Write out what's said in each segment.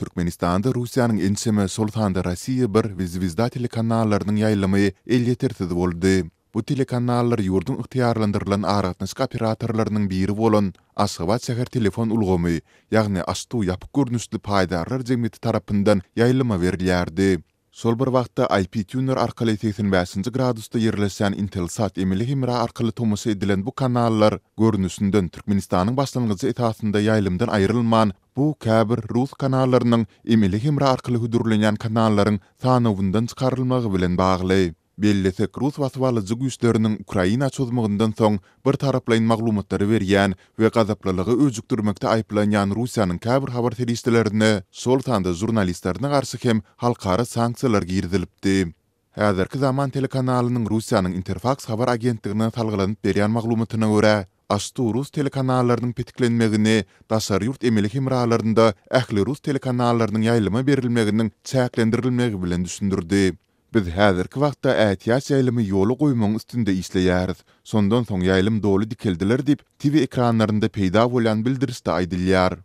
Türkmenistan'da Rusya'nın ensemi Sultan'da Rusya'yı bir vizvizda telekanallarının yayılamayı el yetirtidi oldu. Bu telekanallar yurdun ıhtiyarlandırılan aratnışk operatorlarının biri olan Asavat Şehir Telefon ulgomi, yagni Astu Yapık Görnüslü Paydarlar Cemiyeti tarapından yayılama verilerdi. Sol bir wagtda IP tuner arkaly 85 gradusda yerleşen Intelsat emili himra arkaly tomusy edilen bu kanallar görnüsünden Türkmenistanyň başlangyjy etatynda ýaýlymdan aýrylman bu käbir rus kanallarynyň emili himra arkaly hudurlanýan kanallaryň sanawundan çykarylmagy bilen bagly. Belli tek Rus wasbaly zygüslerinin Ukraina çözmegindän soň bir taraplaýyn maglumatlary berýän we gazaplylygy öjükdirmekde aýplanýan Rusiyanın käbir habar telistlerini sol tanda jurnalistlerine garşy hem halkara sanksiýalar girdilipdi. Häzirki zaman telekanalynyň Russiýanyň Interfax habar agentligine salgylanyp berýän maglumatyna görä, Astu Rus telekanallarının petiklenmegini, dasar yurt emeli himralarında ähli Rus telekanallarının yayılımı berilmeginin çäklendirilmegi bilen düşündürdü. Biz häzir ki wagtda ähtiyat ýaýlymy ýoly goýmagyň üstünde işleýäriz. Sondan soň ýaýlym doly dikildiler diýip TV ekranlarynda peýda bolan bildirişde aýdylýar.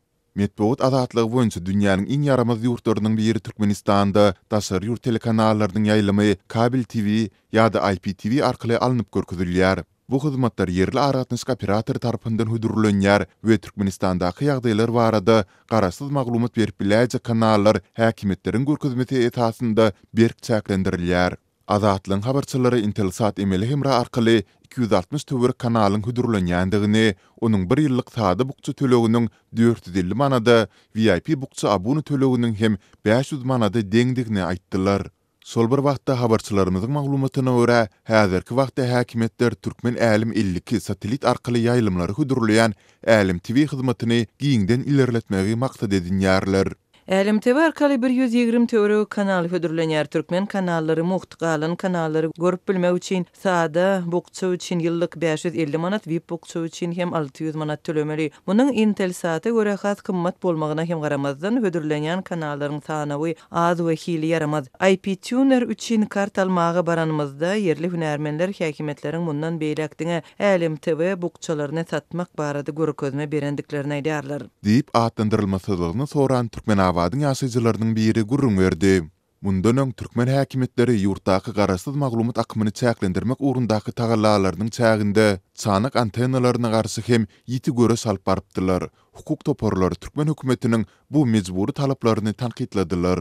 Medpowat adatlygy boýunça dünýäniň iň ýaramaz ýurtlarynyň biri Türkmenistanda daşary ýurt telekanallarynyň ýaýlymy kabel TV ýa-da IPTV arkaly alınıp görkezilýär. Bu hyzmatlar yerli aratnys operator tarapyndan hüdürlenýär we Türkmenistanda ýagdaýlar barada garasyz maglumat berip biläjek kanallar häkimetleriň gürkizmeti etasynda berk çäklendirilýär. Azatlyň habarçylary Intelsat emele hemra arkaly 260 töwür kanalyň hüdürlenýändigini, onuň bir ýyllyk sady bukçy töleginiň 450 manada VIP bukçy abuny töleginiň hem 500 manada deňdigini aýtdylar. Sol bir wagtda habarçylarymyzyň maglumatyna görä, häzirki wagtda häkimetler türkmen älim 52 satelit arkaly ýaýlymlary hudurlaýan əlim TV hyzmatyny giňden ilerletmegi maksat edinýärler. Älim tebar kali 120 töre kanal hödürlenýär türkmen kanallary muhtgalyn kanallary görüp bilmek üçin saada bukçu üçin ýyllyk 550 manat VIP bukçu üçin hem 600 manat tölemeli. Munyň Intel saaty görä has kymmat bolmagyna hem garamazdan hödürlenýän kanallaryň sanawy az we hili yaramaz. IP tuner üçin kart almagy baranymyzda yerli hünärmenler häkimetleriň mundan beýlek diňe TV bukçalaryny satmak barady görkezme berendiklerini aýdarlar. Diýip atlandyrylmasyzlygyny soran türkmen Şahabadyň ýaşyjylarynyň biri gurrun berdi. Mundan öň türkmen häkimetleri ýurtdaky garaşsyz maglumat akmyny çäklendirmek urundaky tagallalarynyň çägindä çanyk antenalaryna garşy hem ýiti görä salyp barypdylar. Hukuk toporlary türkmen hökümetiniň bu MEZBURU talaplaryny tanqidladylar.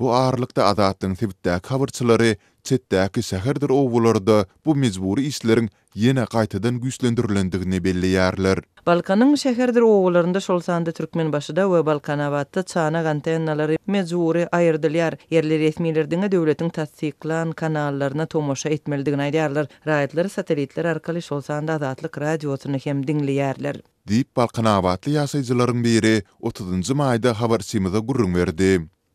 Bu ağırlıkta azatın sibitdäki habarçylary çetdäki şäherdir owgularda bu mezburi işleriň ýene qaytadan güýçlendirilendigini belli Balkanyň şäherdir owgularynda şol sanda türkmen başyda we Balkanawatda çana antennalary mezuri aýyrdylýar. yerli resmiýetlerdiňe döwletiň tassyklan kanallaryna tomoşa etmeldigini aýdýarlar. Raýatlary satelitler arkaly şol sanda azatlyk radiosyny hem dinleýärler. Diýip Balkanawatly ýaşaýjylaryň biri 30-njy maýda habar simyda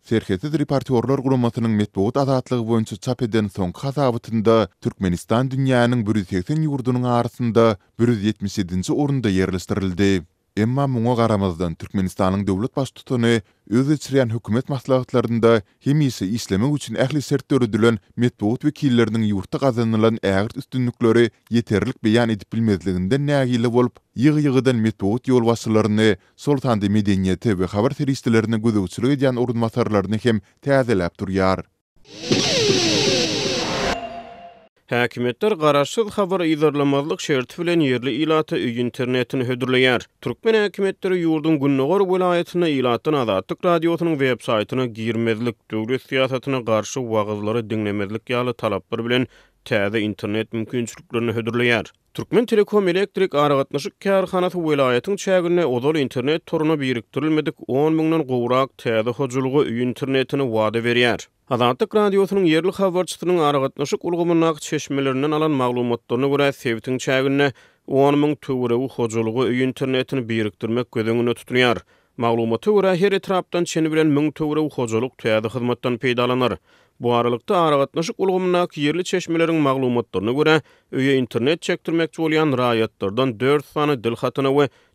Serhetsiz reportyorlar gurumasynyň medpowat azatlygy boýunça çap eden soň Kazawutynda Türkmenistan dünýäniň 180 ýurdunyň arasynda 177-nji orunda ýerleşdirildi. Emma muňa garamazdan Türkmenistanyň döwlet başçytyny öz içirän hökümet maslahatlarynda hemisi islämi üçin ähli sert döredilen medpoot we ýurtda gazanylan ägir üstünlikleri ýeterlik beýan edip bilmezliginden nägile bolup ýygy-ýygydan medpoot ýol wasylaryny Sultan de Medeniýeti we habar teristlerini gözegçilik edýän urdumatarlaryny hem täzeläp durýar. Häkimetler garaşsyz habar ýerlemezlik şerti bilen ýerli ilata üýin internetini hödürleýär. Türkmen häkimetleri ýurdun Gunnogor welaýatyna ilatyn azatlyk radiosynyň web saýtyna girmezlik, döwlet siýasatyna garşy wagyzlary dinlemezlik ýaly talaplar bilen täze internet mümkinçiliklerini hödürleýär. Türkmen Telekom Elektrik Aragatnaşy Kärhanaty welaýatyň çägine ozal internet torunu biriktirilmedik 10 müňden gowrak täze hojulgy üýi internetini wada berýär. Adatyk radiosynyň ýerli habarçylygynyň Aragatnaşy ulgamynyň çeşmelerinden alan maglumatlaryny görä sewtiň çägine 10 müň töwere hojulgy üýi internetini biriktirmek gözüňe tutulýar. Maglumat töwre her etrapdan çen bilen müň töwre uhojuluk töýädi hyzmatdan peýdalanar. Bu aralykda aragatnaşyk ulgamyna kiýerli çeşmeleriň maglumatlaryna görä, öýe internet çekdirmek bolýan raýatlardan 4 sany dil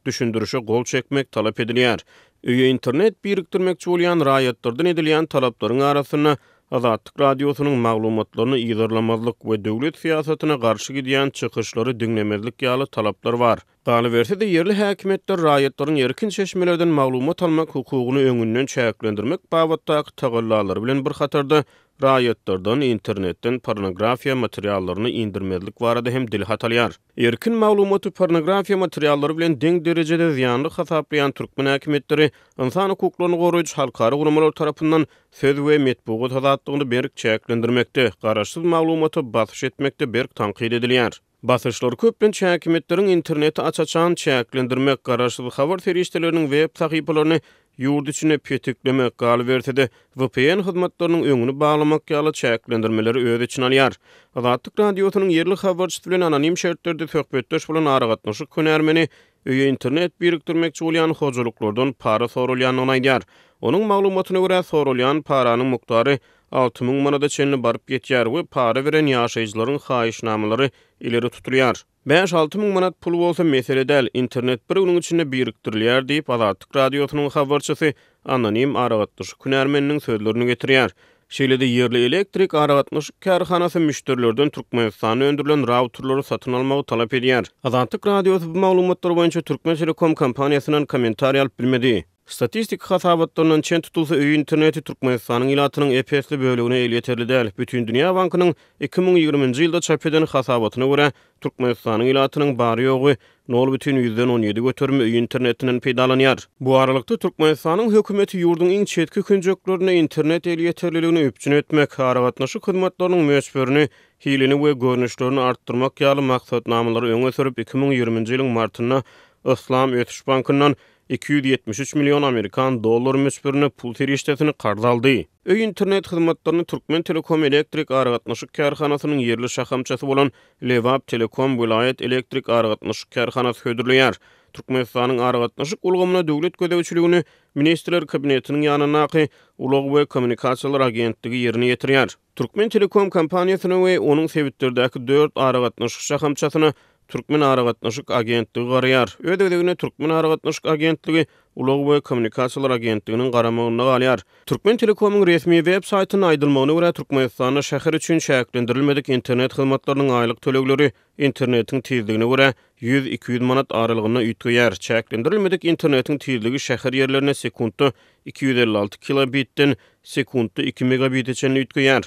we gol çekmek talap edilýär. Öýe internet biriktirmek bolýan raýatlardan edilýän talaplaryň arasyny Azadlyk radiosynyň maglumatlaryny ýygyrlamazlyk we döwlet siýasatyna garşy gidýän çykyşlary diňlemezlik ýaly talaplar bar. Galiwerse de yerli häkimetler raýatlaryň erkin seçmelerden maglumat almak hukugyny öňünden çäklendirmek babatdaky tagallalar bilen bir hatarda Raýetdirden internetden pornografiýa materiallaryny indirmedlik barada hem dil hatalyar. Erkin maglumat we pornografiýa materiallary bilen deň derejede ziýanly hasaplaýan türkmen häkimetleri insany hukuklaryny goraýan halkara gurumlar tarapyndan söz we metbuga tadatdygyny berik çäklendirmekde, garaşsyz maglumaty basyş etmekde berk tanqid edilýär. Basyşlar köplen häkimetleriň interneti açaçan çäklendirmek garaşsyz habar terişdelerini web sahypalaryny yurt içine pötükleme gal vertedi. VPN hizmetlerinin öňünü baglamak ýaly çäklendirmeleri öz içine alýar. Azatlyk yerli ýerli habarçy bilen anonim şertlerde söhbetdeş bilen aragatnaşyk könärmeni öýe internet biriktirmek çolýan hojalyklardan para sorulýanyny aýdýar. Onuň maglumatyna görä sorulýan paranyň mukdary 6000 manada çenli barıp getýär we para beren ýaşajylaryň haýyşnamalary ileri tutulýar. 5-6000 manat pul olsa mesele däl, internet bir günüň içinde biriktirilýär diýip Azatlyk radiosynyň habarçysy anonim aragatdyş künärmeniniň sözlerini getirýär. Şeýlede yerli elektrik aragatmyş kärhanasy müşterilerden Türkmenistan öndürilen routerleri satın almagy talap edýär. Azatik Radiosu bu maglumatlar boýunça Türkmen Telekom kompaniýasynyň komentary alp bilmedi. Statistik hasabatlarından çen tutulsa öy interneti Türkmenistan'ın ilatının epesli bölüğüne el yeterli değil. Bütün Dünya Bankı'nın 2020 yılda çap eden hasabatına göre Türkmenistan'ın ilatının bari yoku 0 %17 götürme öy internetinin pidalanyar. Bu aralıkta Türkmenistan'ın hükümeti yurdun en çetki küncöklerine internet el yeterliliğini öpçün etmek, harakatnaşı kıdmatlarının mösbörünü, hilini ve görünüşlerini arttırmak yalı maksat namaları öngö sörüp 2020 yılın martına Islam Ötüş Bankı'ndan 273 milyon Amerikan dolar müspürünü pul teri işletini kardaldi. Öy internet hizmetlerini Türkmen Telekom Elektrik Arıgatnaşı Kerhanasının yerli şahamçası olan Levab Telekom Vilayet Elektrik Arıgatnaşı Kerhanasını ödürlüyer. Türkmen Sağının Arıgatnaşı Kulgamına Devlet Gödevçülüğünü Ministerler Kabinetinin yanına nakı Ulaq ve Komünikasyalar Agentliği yerini yetiriyar. Türkmen Telekom Kampanyasını ve onun sevittirdeki 4 Arıgatnaşı Şahamçasını Türkmen Aragatnaşyk agentligi garyar. Ödegdegine Türkmen Aragatnaşyk agentligi Ulag we kommunikasiýalar agentliginiň garamagyna galyar. Türkmen Telekomyň resmi web saýtyny aýdylmagyna Türkmen Türkmenistanyň şäher üçin şäklendirilmedik internet hyzmatlarynyň aýlyk töleglери internetiň tezligine görä 100-200 manat aralygyna ýetýär. Şäklendirilmedik internetiň tezligi şäher ýerlerine SEKUNDU 256 kilobitden SEKUNDU 2 megabitçe ýetýär.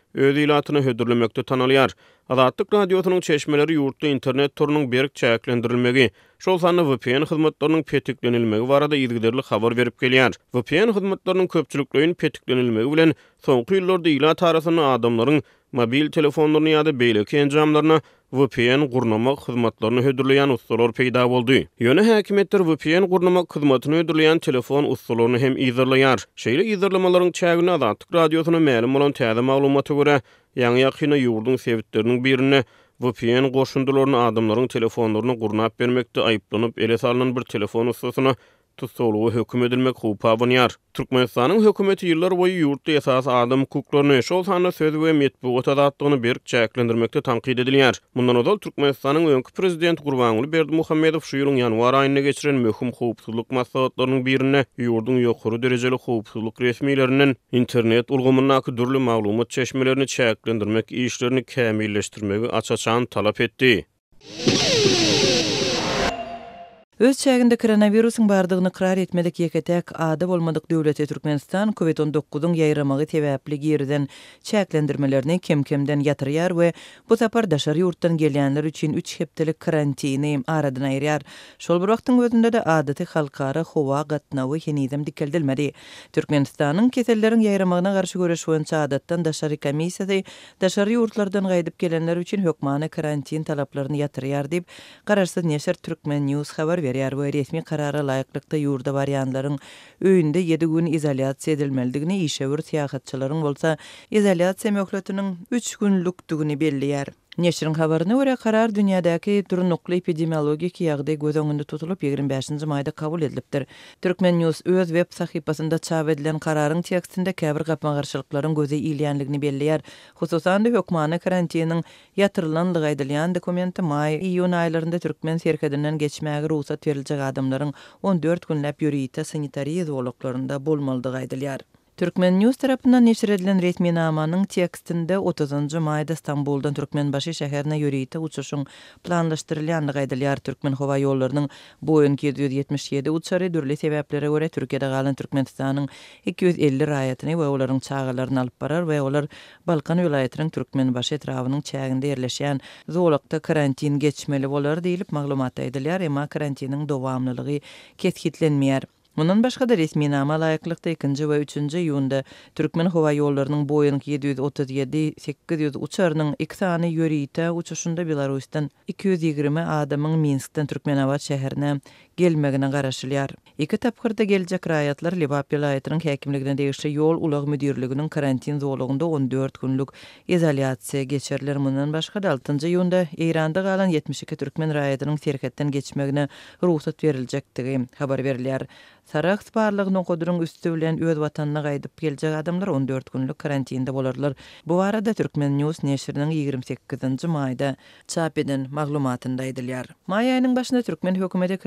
öz ilatyny hödürlemekde tanalýar. Azatlyk radiosynyň çeşmeleri ýurtda internet turunyň berk çäklendirilmegi, şol sanly VPN hyzmatlarynyň petiklenilmegi barada ýygyderli habar berip gelýär. VPN hyzmatlarynyň köpçülüklüginiň petiklenilmegi bilen soňky ýyllarda ilat arasyny adamlaryň mobil telefonlaryny ýa-da beýleki enjamlaryna VPN gurnamak hizmetlerini hödürleyen ustalar peyda oldu. Yöne hakimettir VPN gurnamak hizmetini hödürleyen telefon ustalarını hem izirleyar. Şeyle izirlemaların çaygını adatik radyosuna məlum olan tazim göre yan yakına yurdun sevitlerinin birini VPN piyen koşundularını adımların telefonlarını kurnap vermekte ayıplanıp ele salınan bir telefon ustasına tutsoluğu hökum edilmek hupa bunyar. Türkmenistan'ın hökümeti yıllar boyu yurtta esas adam hukuklarını eşi olsana söz ve metbu otadatlığını berk çayaklendirmekte tanqid edilyar. Bundan odol Türkmenistan'ın önkü prezident kurvanlı Berdi Muhammedov şu yılın yanvar ayinine geçiren mökum hupusuluk masalatlarının birine yurdun yokuru dereceli hupusuluk resmilerinin internet ulgumunnak dürlü malumat çeşmelerini çeşmelerini işlerini çeşmelerini çeşmelerini talap Öz çägindä koronavirusyň bardygyny qarar etmedik ýeketäk ady bolmadyk döwlet Türkmenistan COVID-19-nyň ýaýramagy täwäpli giriden çäklendirmelerini kem-kemden ýatyryar we bu tapar daşary ýurtdan gelýänler üçin 3 hepdelik karantini aradyna ýerýär. Şol bir wagtyň özünde de adaty halkara howa gatnawy hinizem dikeldilmedi. Türkmenistanyň keselleriň ýaýramagyna garşy göreş boýunça adatdan daşary komissiýa daşary ýurtlardan gaýdyp gelenler üçin hökmana karantin talaplaryny ýatyrýar diýip garaşsyz Neşer Türkmen News habar berýär we resmi karara laýyklykda ýurda baryanlaryň öýünde 7 gün izolasiýa edilmeldigini işe wür syýahatçylaryň bolsa izolasiýa möhletiniň 3 günlükdigini belliýär. Neşirin xabarına görä karar dünýädäki durnukly epidemiologik ýagdaý göz öňünde tutulup 25-nji maýda kabul edilipdir. Türkmen News öz web sahypasynda çap edilen kararyň tekstinde käbir gapma garşylyklaryň gözi ýylýanlygyny belleýär. Hususan da hökmany karantinin ýatyrylanlygy aýdylýan dokumenti may iýun aýlarynda türkmen serhedinden geçmäge ruhsat berilýän adamlaryň 14 günläp ýörýite sanitariýa zorluklarynda bolmalydygy aýdylýar. Türkmen News tarapından neşir edilen resmi namanın tekstinde 30. Mayda İstanbul'dan Türkmen başı şehirine yöreyti uçuşun planlaştırılayan da Türkmen hova yollarının bu oyun 777 uçarı dürlü sebeplere göre Türkiye'de galen 250 rayetini ve oların çağalarını alıp barar ve olar Balkan yolayetinin Türkmen başı etrafının çağında yerleşen zoolakta karantin geçmeli olar deyilip maglumata edilyar EMA karantinin dovamlılığı KESKITLENMIYAR. Bundan başqa da resmi nama 2-ci və 3-ci yunda Türkmen hova yollarının Boeing 737-800 uçarının 2 tane yöri ita uçuşunda Belarus'tan 220 adamın Minsk'tan Türkmen hava şəhərinə gelmegine garaşylýar. Iki tapgyrda geljek raýatlar Libap vilayatynyň häkimliginden degişli ýol ulag müdirliginiň karantin zolugynda 14 günlük izolasiýa geçerler. Mundan başga 6-njy ýunda Eýranda galan 72 türkmen raýatynyň serhetden geçmegine ruhsat beriljekdigi habar berilýär. Sarax barlygyny gudurun üstü bilen öz watanyna gaýdyp geljek adamlar 14 günlük karantinde bolarlar. Bu arada Türkmen News neşriniň 28-nji maýda çap edilen maglumatynda aýdylýar. Maý aýynyň başynda Türkmen hökümeti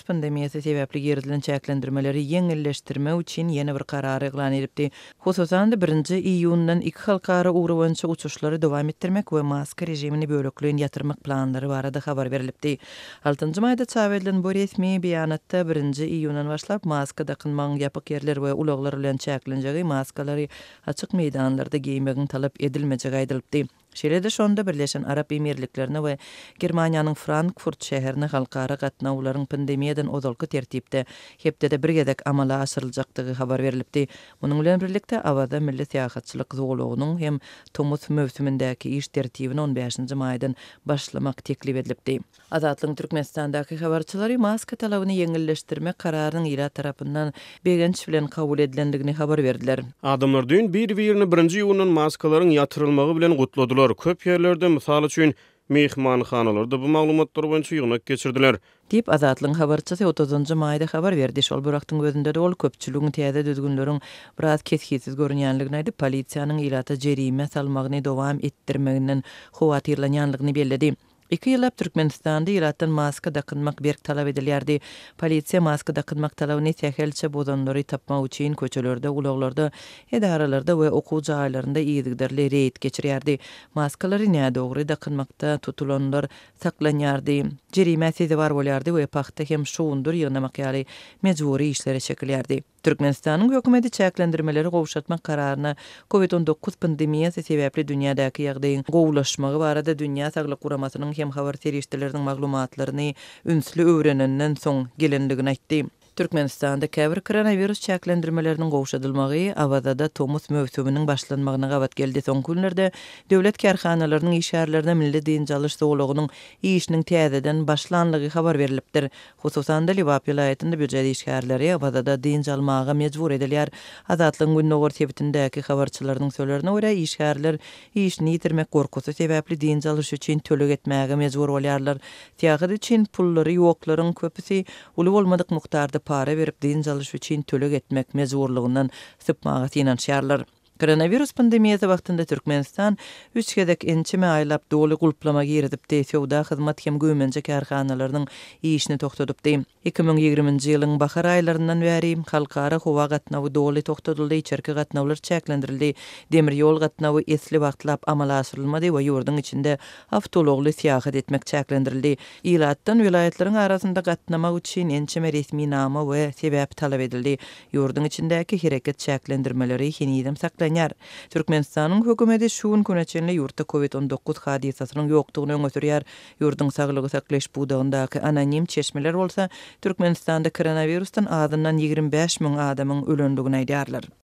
koronavirus pandemiyasi sebepli yerdilin çäklendirmeleri yeňilleşdirme üçin ýene bir karar eglan edipdi. Hususan, 1-nji iýundan 2 halkara uruwançy uçuşlary dowam etdirmek we maska rejimini bölekleýin ýatırmak planlary barada habar berilipdi. 6-njy maýda çap edilen bu resmi beýanatda 1-nji iýundan başlap maska daqyn maň ýapyk ýerler we ulaglar bilen çäklenjegi maskalary açyk meýdanlarda giýmegini talap edilmejegi Şeýle-de şonda birleşen Arap Emirliklerini we Germaniýanyň Frankfurt şäherini halkara gatnawlaryň pandemiýadan ozalky tertipde hepdede birgedek amala asyrylacakdygy habar berilipdi. Munyň bilen birlikde awada milli täýahatçylyk zowulugynyň hem tumut möwsümindäki iş tertibini 15-nji maýdan başlamak teklip edilipdi. Azatlyň Türkmenistandaky habarcylary maska talabyny ýeňilleşdirme kararynyň ýa tarapyndan begenç bilen kabul edilendigini habar berdiler. Adamlar düýn bir-birini 1-nji ýuwunyň maskalaryň ýatyrylmagy bilen gutlady. ýurtlar köp yerlerde mysal üçin mehman hanalarda bu maglumatlar boýunça ýygnak geçirdiler. Dip azatlyň habarçysy 30-njy maýda habar berdi. Şol buraktyň özünde de ol köpçülügiň täze düzgünlüriň biraz kesgitsiz görünýänligini aýdyp, polisiýanyň ilata jerime salmagyny dowam etdirmeginden howatirlenýänligini bellädi. Iki ýyllap Türkmenistanda ýaratan maska dakynmak berk talap edilýärdi. Polisiýa maska dakynmak talabyny täkelçe bolanlary tapma üçin köçelerde, ulaglarda, edaralarda we okuw jaýlarynda ýygdyrly reýit geçirýärdi. Maskalary näde dogry dakynmakda tutulanlar saklanýardy. Jerime sezi bar bolýardy we paxta hem şuwundur ýygnamak ýaly mejburi işlere çekilýärdi. Türkmenistanyň hökümeti çäklendirmeleri gowşatmak kararyna COVID-19 pandemiýasy sebäpli dünýädäki ýagdaýyň gowlaşmagy barada Dünýä Saglyk Guramasynyň hem habar serişdeleriniň maglumatlaryny ünsli öwrenenden soň gelendigini aýtdy. Türkmenistanda kəvr koronavirus çəklendirmələrinin qovşadılmağı, avadada tomus mövtümünün başlanmağına qavad gəldi son günlərdə, dövlət kərxanalarının işərlərdə milli deyin calış doğuluğunun täzeden təyədədən habar berilipdir. Hususan da Livap ilayətində bürcədə işərləri awazada deyin calmağa mecbur ediliyər. Azadlıqın günlə qor tevitindəki xabarçılarının sələrinə uyrə işərlər işini yitirmək qorqusu sebəbli deyin calış üçün tölüq etməyə mecbur oliyarlar. çin pulları, yuqları, yuqları, para verip din zalış çin tölek etmek mezurluğundan sıpmağa tinan şarlar. Koronavirus pandemiyasi vaqtinda Türkmenistan 3 gadak enchime aylab doly gulplama giridip de sewda xizmat hem güýmenje karxanalarynyň iýişini 2020-nji ýylyň bahar aýlarından bäri halkara howa gatnawy dolly togtadyldy, içerki gatnawlar çäklendirildi. Demir ýol gatnawy esli wagtlap amala aşyrylmady we ýurdun içinde awtologly syýahat etmek çäklendirildi. Ýylatdan vilayetleriň arasynda gatnama üçin ençeme resmi nama we sebäp talap edildi. Ýurdun içindäki hereket çäklendirmeleri hinidim saklanýar. Türkmenistanyň hökümeti şuun günäçenli ýurtda COVID-19 hadisasynyň ýokdugyny öňe sürýär. Ýurdun saglygy saklaş budagyndaky anonim çeşmeler bolsa Türkmenistanda koronavirusdan adından 25 min adamın ölündüğünü aýdarlar.